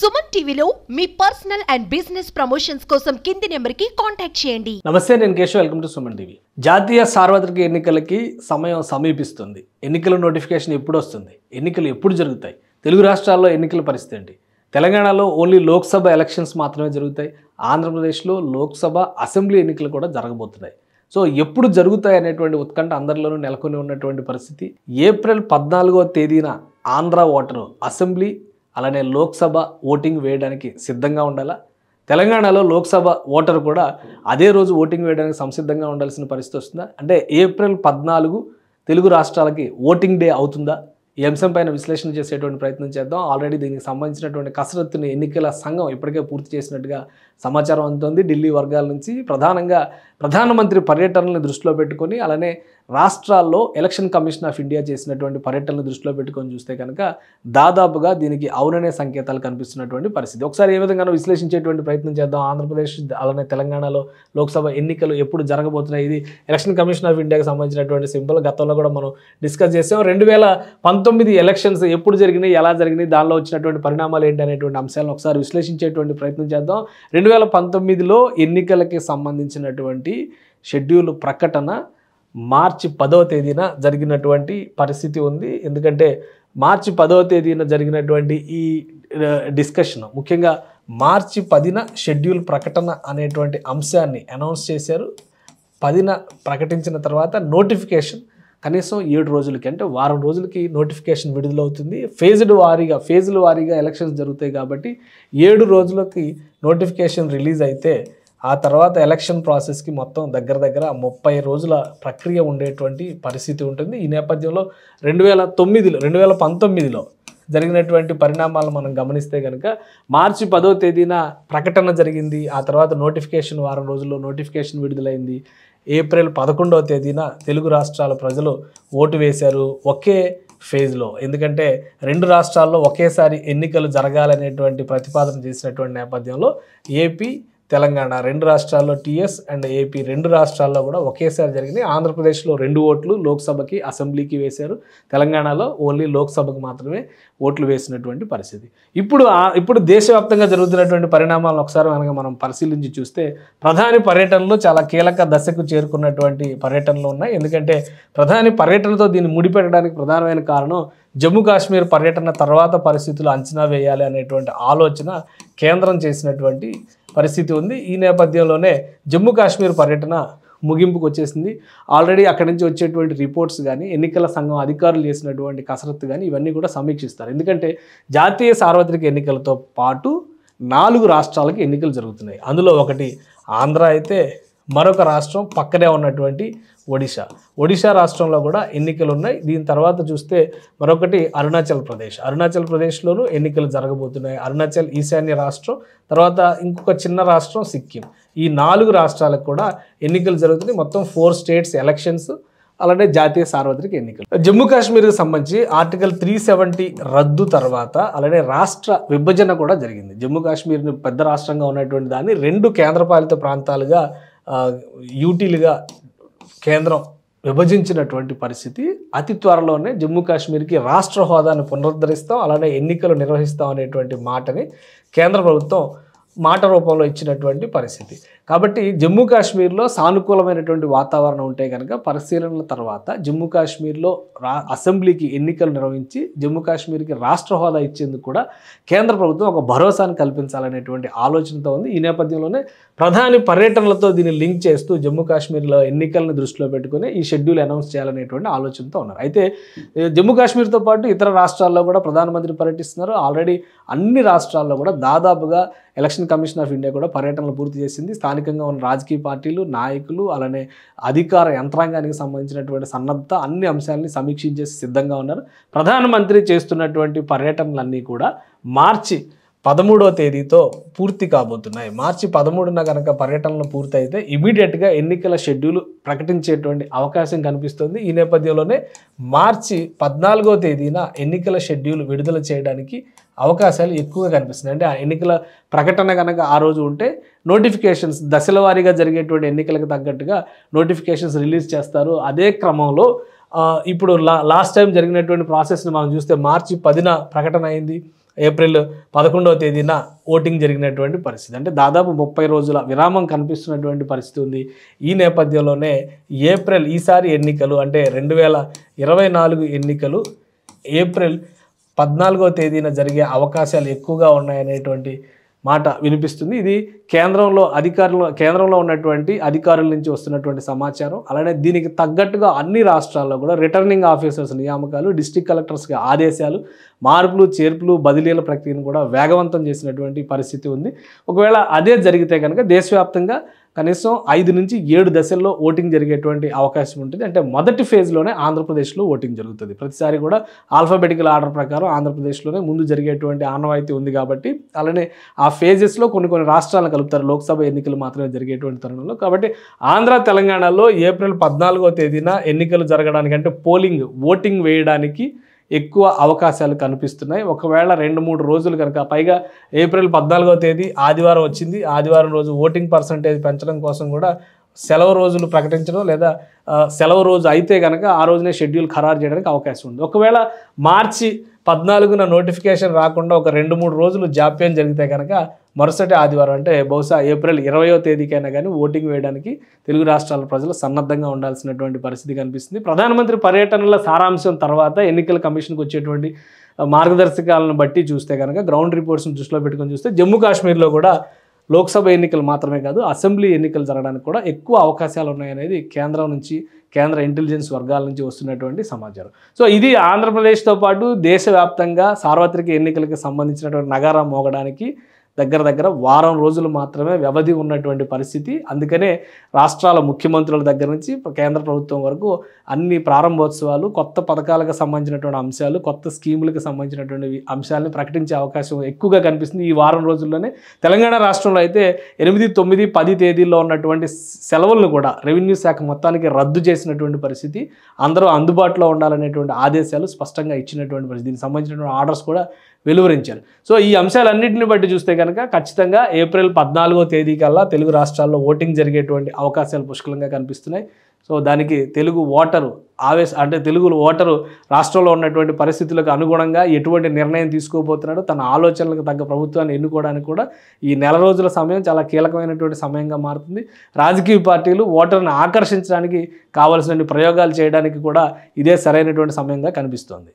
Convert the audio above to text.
సుమన్ టీవీలో మీ personal and business promotions కోసం కింది నెంబర్కి కాంటాక్ట్ చేయండి నమస్తే నేను Keshav welcome to Suman TV జాతీయ సార్వత్రిక ఎన్నికలకి సమయం సమీపిస్తుంది ఎన్నికల నోటిఫికేషన్ ఎప్పుడు వస్తుంది ఎన్నికలు ఎప్పుడు జరుగుతాయి తెలుగు రాష్ట్రాల్లో ఎన్నికల పరిస్థితి ఏంటి తెలంగాణలో ఓన్లీ లోక్సభ ఎలక్షన్స్ మాత్రమే జరుగుతాయి ఆంధ్రప్రదేశ్లో లోక్సభ అసెంబ్లీ ఎన్నికలు కూడా జరగబోతున్నాయి సో ఎప్పుడు జరుగుతాయి అనేటువంటి ఉత్కంఠ అందరిలోనూ నెలకొని ఉన్నటువంటి పరిస్థితి ఏప్రిల్ పద్నాలుగో తేదీన ఆంధ్ర ఓటరు అసెంబ్లీ అలానే లోక్సభ ఓటింగ్ వేయడానికి సిద్ధంగా ఉండాలా తెలంగాణలో లోక్సభ ఓటర్ కూడా అదే రోజు ఓటింగ్ వేయడానికి సంసిద్ధంగా ఉండాల్సిన పరిస్థితి వస్తుందా అంటే ఏప్రిల్ పద్నాలుగు తెలుగు రాష్ట్రాలకి ఓటింగ్ డే అవుతుందా ఈ అంశం పైన విశ్లేషణ చేసేటువంటి ప్రయత్నం చేద్దాం ఆల్రెడీ దీనికి సంబంధించినటువంటి కసరత్తుని ఎన్నికల సంఘం ఇప్పటికే పూర్తి చేసినట్టుగా సమాచారం అందుతుంది ఢిల్లీ వర్గాల నుంచి ప్రధానంగా ప్రధానమంత్రి పర్యటనల్ని దృష్టిలో పెట్టుకొని అలానే రాష్ట్రాల్లో ఎలక్షన్ కమిషన్ ఆఫ్ ఇండియా చేసినటువంటి పర్యటనలు దృష్టిలో పెట్టుకొని చూస్తే కనుక దాదాపుగా దీనికి అవుననే సంకేతాలు కనిపిస్తున్నటువంటి పరిస్థితి ఒకసారి ఏ విధంగా విశ్లేషించేటువంటి ప్రయత్నం చేద్దాం ఆంధ్రప్రదేశ్ అలానే తెలంగాణలో లోక్సభ ఎన్నికలు ఎప్పుడు జరగబోతున్నాయి ఇది ఎలక్షన్ కమిషన్ ఆఫ్ ఇండియాకి సంబంధించినటువంటి సింపుల్ గతంలో కూడా మనం డిస్కస్ చేసాం రెండు వేల పంతొమ్మిది ఎలక్షన్స్ ఎప్పుడు జరిగినాయి ఎలా జరిగినాయి దానిలో వచ్చినటువంటి పరిణామాలు ఏంటి అనేటువంటి అంశాలను ఒకసారి విశ్లేషించేటువంటి ప్రయత్నం చేద్దాం రెండు వేల పంతొమ్మిదిలో ఎన్నికలకి సంబంధించినటువంటి షెడ్యూల్ ప్రకటన మార్చి పదవ తేదీన జరిగినటువంటి పరిస్థితి ఉంది ఎందుకంటే మార్చి పదవ తేదీన జరిగినటువంటి ఈ డిస్కషన్ ముఖ్యంగా మార్చి పదిన షెడ్యూల్ ప్రకటన అనేటువంటి అంశాన్ని అనౌన్స్ చేశారు పదిన ప్రకటించిన తర్వాత నోటిఫికేషన్ కనీసం ఏడు రోజులకి అంటే వారం రోజులకి నోటిఫికేషన్ విడుదలవుతుంది ఫేజ్డ్ వారీగా ఫేజ్ల వారీగా ఎలక్షన్స్ జరుగుతాయి కాబట్టి ఏడు రోజులకి నోటిఫికేషన్ రిలీజ్ అయితే ఆ తర్వాత ఎలక్షన్ ప్రాసెస్కి మొత్తం దగ్గర దగ్గర ముప్పై రోజుల ప్రక్రియ ఉండేటువంటి పరిస్థితి ఉంటుంది ఈ నేపథ్యంలో రెండు వేల తొమ్మిదిలో రెండు వేల పంతొమ్మిదిలో జరిగినటువంటి పరిణామాలు మనం గమనిస్తే కనుక మార్చి పదో తేదీన ప్రకటన జరిగింది ఆ తర్వాత నోటిఫికేషన్ వారం రోజుల్లో నోటిఫికేషన్ విడుదలైంది ఏప్రిల్ పదకొండవ తేదీన తెలుగు రాష్ట్రాల ప్రజలు ఓటు వేశారు ఒకే ఫేజ్లో ఎందుకంటే రెండు రాష్ట్రాల్లో ఒకేసారి ఎన్నికలు జరగాలనేటువంటి ప్రతిపాదన చేసినటువంటి నేపథ్యంలో ఏపీ తెలంగాణ రెండు రాష్ట్రాల్లో టీఎస్ అండ్ ఏపీ రెండు రాష్ట్రాల్లో కూడా ఒకేసారి జరిగింది ఆంధ్రప్రదేశ్లో రెండు ఓట్లు లోక్సభకి అసెంబ్లీకి వేశారు తెలంగాణలో ఓన్లీ లోక్సభకు మాత్రమే ఓట్లు వేసినటువంటి పరిస్థితి ఇప్పుడు ఇప్పుడు దేశవ్యాప్తంగా జరుగుతున్నటువంటి పరిణామాలను ఒకసారి మనకు మనం పరిశీలించి చూస్తే ప్రధాని పర్యటనలో చాలా కీలక దశకు చేరుకున్నటువంటి పర్యటనలు ఉన్నాయి ఎందుకంటే ప్రధాని పర్యటనతో దీన్ని ముడిపెట్టడానికి ప్రధానమైన కారణం జమ్మూ కాశ్మీర్ పర్యటన తర్వాత పరిస్థితులు అంచనా వేయాలి అనేటువంటి ఆలోచన కేంద్రం చేసినటువంటి పరిస్థితి ఉంది ఈ నేపథ్యంలోనే జమ్మూ కాశ్మీర్ పర్యటన ముగింపుకు వచ్చేసింది ఆల్రెడీ అక్కడి నుంచి వచ్చేటువంటి రిపోర్ట్స్ కానీ ఎన్నికల సంఘం అధికారులు చేసినటువంటి కసరత్తు కానీ ఇవన్నీ కూడా సమీక్షిస్తారు ఎందుకంటే జాతీయ సార్వత్రిక ఎన్నికలతో పాటు నాలుగు రాష్ట్రాలకి ఎన్నికలు జరుగుతున్నాయి అందులో ఒకటి ఆంధ్ర అయితే మరొక రాష్ట్రం పక్కనే ఉన్నటువంటి ఒడిశా ఒడిశా రాష్ట్రంలో కూడా ఎన్నికలు ఉన్నాయి దీని తర్వాత చూస్తే మరొకటి అరుణాచల్ ప్రదేశ్ అరుణాచల్ ప్రదేశ్లోనూ ఎన్నికలు జరగబోతున్నాయి అరుణాచల్ ఈశాన్య రాష్ట్రం తర్వాత ఇంకొక చిన్న రాష్ట్రం సిక్కిం ఈ నాలుగు రాష్ట్రాలకు కూడా ఎన్నికలు జరుగుతున్నాయి మొత్తం ఫోర్ స్టేట్స్ ఎలక్షన్స్ అలానే జాతీయ సార్వత్రిక ఎన్నికలు జమ్మూ కాశ్మీర్కి సంబంధించి ఆర్టికల్ త్రీ సెవెంటీ రద్దు తర్వాత అలానే రాష్ట్ర విభజన కూడా జరిగింది జమ్మూ కాశ్మీర్ని పెద్ద రాష్ట్రంగా ఉన్నటువంటి దాన్ని రెండు కేంద్రపాలిత ప్రాంతాలుగా యూటీలుగా కేంద్రం విభజించినటువంటి పరిస్థితి అతి త్వరలోనే జమ్మూ కాశ్మీర్కి రాష్ట్ర హోదాను పునరుద్ధరిస్తాం అలానే ఎన్నికలు నిర్వహిస్తాం అనేటువంటి మాటని కేంద్ర ప్రభుత్వం మాట రూపంలో ఇచ్చినటువంటి పరిస్థితి కాబట్టి జమ్మూ కాశ్మీర్లో సానుకూలమైనటువంటి వాతావరణం ఉంటే కనుక పరిశీలనల తర్వాత జమ్మూ కాశ్మీర్లో రా అసెంబ్లీకి ఎన్నికలు నిర్వహించి జమ్మూ కాశ్మీర్కి రాష్ట్ర హోదా ఇచ్చేందుకు కూడా కేంద్ర ప్రభుత్వం ఒక భరోసాను కల్పించాలనేటువంటి ఆలోచనతో ఉంది ఈ నేపథ్యంలోనే ప్రధాని పర్యటనలతో దీన్ని లింక్ చేస్తూ జమ్మూ కాశ్మీర్లో ఎన్నికలను దృష్టిలో పెట్టుకుని ఈ షెడ్యూల్ అనౌన్స్ చేయాలనేటువంటి ఆలోచనతో ఉన్నారు అయితే జమ్మూ కాశ్మీర్తో పాటు ఇతర రాష్ట్రాల్లో కూడా ప్రధానమంత్రి పర్యటిస్తున్నారు ఆల్రెడీ అన్ని రాష్ట్రాల్లో కూడా దాదాపుగా ఎలక్షన్ కమిషన్ ఆఫ్ ఇండియా కూడా పర్యటనలు పూర్తి చేసింది స్థానికంగా ఉన్న రాజకీయ పార్టీలు నాయకులు అలానే అధికార యంత్రాంగానికి సంబంధించినటువంటి సన్నద్ధత అన్ని అంశాలని సమీక్షించేసి సిద్ధంగా ఉన్నారు ప్రధానమంత్రి చేస్తున్నటువంటి పర్యటనలన్నీ కూడా మార్చి పదమూడో తేదీతో పూర్తి కాబోతున్నాయి మార్చి పదమూడున కనుక పర్యటనలు పూర్తయితే ఇమీడియట్గా ఎన్నికల షెడ్యూల్ ప్రకటించేటువంటి అవకాశం కనిపిస్తుంది ఈ నేపథ్యంలోనే మార్చి పద్నాలుగో తేదీన ఎన్నికల షెడ్యూల్ విడుదల చేయడానికి అవకాశాలు ఎక్కువగా కనిపిస్తున్నాయి అంటే ఆ ఎన్నికల ప్రకటన కనుక ఆ రోజు ఉంటే నోటిఫికేషన్స్ దశల జరిగేటువంటి ఎన్నికలకు తగ్గట్టుగా నోటిఫికేషన్స్ రిలీజ్ చేస్తారు అదే క్రమంలో ఇప్పుడు లా లాస్ట్ టైం జరిగినటువంటి ప్రాసెస్ని మనం చూస్తే మార్చి పదిన ప్రకటన అయింది ఏప్రిల్ పదకొండవ తేదీన ఓటింగ్ జరిగినటువంటి పరిస్థితి అంటే దాదాపు ముప్పై రోజుల విరామం కనిపిస్తున్నటువంటి పరిస్థితి ఉంది ఈ నేపథ్యంలోనే ఏప్రిల్ ఈసారి ఎన్నికలు అంటే రెండు వేల ఇరవై నాలుగు ఎన్నికలు ఏప్రిల్ పద్నాలుగో తేదీన జరిగే అవకాశాలు ఎక్కువగా ఉన్నాయనేటువంటి మాట వినిపిస్తుంది ఇది కేంద్రంలో అధికారులు కేంద్రంలో ఉన్నటువంటి అధికారుల నుంచి వస్తున్నటువంటి సమాచారం అలానే దీనికి తగ్గట్టుగా అన్ని రాష్ట్రాల్లో కూడా రిటర్నింగ్ ఆఫీసర్స్ నియామకాలు డిస్టిక్ కలెక్టర్స్కి ఆదేశాలు మార్పులు చేర్పులు బదిలీల ప్రక్రియను కూడా వేగవంతం చేసినటువంటి పరిస్థితి ఉంది ఒకవేళ అదే జరిగితే కనుక దేశవ్యాప్తంగా కనీసం ఐదు నుంచి ఏడు దశల్లో ఓటింగ్ జరిగేటువంటి అవకాశం ఉంటుంది అంటే మొదటి ఫేజ్లోనే ఆంధ్రప్రదేశ్లో ఓటింగ్ జరుగుతుంది ప్రతిసారి కూడా ఆల్ఫాబెటికల్ ఆర్డర్ ప్రకారం ఆంధ్రప్రదేశ్లోనే ముందు జరిగేటువంటి ఆనవాయితీ ఉంది కాబట్టి అలానే ఆ ఫేజెస్లో కొన్ని కొన్ని రాష్ట్రాలను కలుపుతారు లోక్సభ ఎన్నికలు మాత్రమే జరిగేటువంటి తరుణంలో కాబట్టి ఆంధ్ర తెలంగాణలో ఏప్రిల్ పద్నాలుగో తేదీన ఎన్నికలు జరగడానికి అంటే పోలింగ్ ఓటింగ్ వేయడానికి ఎక్కువ అవకాశాలు కనిపిస్తున్నాయి ఒకవేళ రెండు మూడు రోజులు కనుక పైగా ఏప్రిల్ పద్నాలుగో తేదీ ఆదివారం వచ్చింది ఆదివారం రోజు ఓటింగ్ పర్సంటేజ్ పెంచడం కోసం కూడా సెలవు రోజులు ప్రకటించడం లేదా సెలవు రోజు అయితే కనుక ఆ రోజునే షెడ్యూల్ ఖరారు చేయడానికి అవకాశం ఉంది ఒకవేళ మార్చి పద్నాలుగున నోటిఫికేషన్ రాకుండా ఒక రెండు మూడు రోజులు జాప్యం జరిగితే కనుక మరుసటి ఆదివారం అంటే బహుశా ఏప్రిల్ ఇరవయో తేదీకైనా కానీ ఓటింగ్ వేయడానికి తెలుగు రాష్ట్రాల ప్రజలు సన్నద్ధంగా ఉండాల్సినటువంటి పరిస్థితి కనిపిస్తుంది ప్రధానమంత్రి పర్యటనల సారాంశం తర్వాత ఎన్నికల కమిషన్కి వచ్చేటువంటి మార్గదర్శకాలను బట్టి చూస్తే కనుక గ్రౌండ్ రిపోర్ట్స్ని దృష్టిలో పెట్టుకొని చూస్తే జమ్మూ కాశ్మీర్లో కూడా లోక్సభ ఎన్నికలు మాత్రమే కాదు అసెంబ్లీ ఎన్నికలు జరగడానికి కూడా ఎక్కువ అవకాశాలు ఉన్నాయనేది కేంద్రం నుంచి కేంద్ర ఇంటెలిజెన్స్ వర్గాల నుంచి వస్తున్నటువంటి సమాచారం సో ఇది ఆంధ్రప్రదేశ్తో పాటు దేశవ్యాప్తంగా సార్వత్రిక ఎన్నికలకు సంబంధించినటువంటి నగరం మోగడానికి దగ్గర దగ్గర వారం రోజులు మాత్రమే వ్యవధి ఉన్నటువంటి పరిస్థితి అందుకనే రాష్ట్రాల ముఖ్యమంత్రుల దగ్గర నుంచి కేంద్ర ప్రభుత్వం వరకు అన్ని ప్రారంభోత్సవాలు కొత్త పథకాలకు సంబంధించినటువంటి అంశాలు కొత్త స్కీములకు సంబంధించినటువంటి అంశాలను ప్రకటించే అవకాశం ఎక్కువగా కనిపిస్తుంది ఈ వారం రోజుల్లోనే తెలంగాణ రాష్ట్రంలో అయితే ఎనిమిది తొమ్మిది పది తేదీల్లో ఉన్నటువంటి సెలవులను కూడా రెవెన్యూ శాఖ మొత్తానికి రద్దు చేసినటువంటి పరిస్థితి అందరూ అందుబాటులో ఉండాలనేటువంటి ఆదేశాలు స్పష్టంగా ఇచ్చినటువంటి పరిస్థితి దీనికి సంబంధించినటువంటి ఆర్డర్స్ కూడా వెలువరించారు సో ఈ అంశాలన్నింటిని బట్టి చూస్తే కనుక కనుక ఖచ్చితంగా ఏప్రిల్ పద్నాలుగో తేదీ కల్లా తెలుగు రాష్ట్రాల్లో ఓటింగ్ జరిగేటువంటి అవకాశాలు పుష్కలంగా కనిపిస్తున్నాయి సో దానికి తెలుగు ఓటరు ఆవేశ అంటే తెలుగు ఓటరు రాష్ట్రంలో ఉన్నటువంటి పరిస్థితులకు అనుగుణంగా ఎటువంటి నిర్ణయం తీసుకోబోతున్నాడో తన ఆలోచనలకు తగ్గ ప్రభుత్వాన్ని ఎన్నుకోవడానికి కూడా ఈ నెల రోజుల సమయం చాలా కీలకమైనటువంటి సమయంగా మారుతుంది రాజకీయ పార్టీలు ఓటర్ని ఆకర్షించడానికి కావలసిన ప్రయోగాలు చేయడానికి కూడా ఇదే సరైనటువంటి సమయంగా కనిపిస్తోంది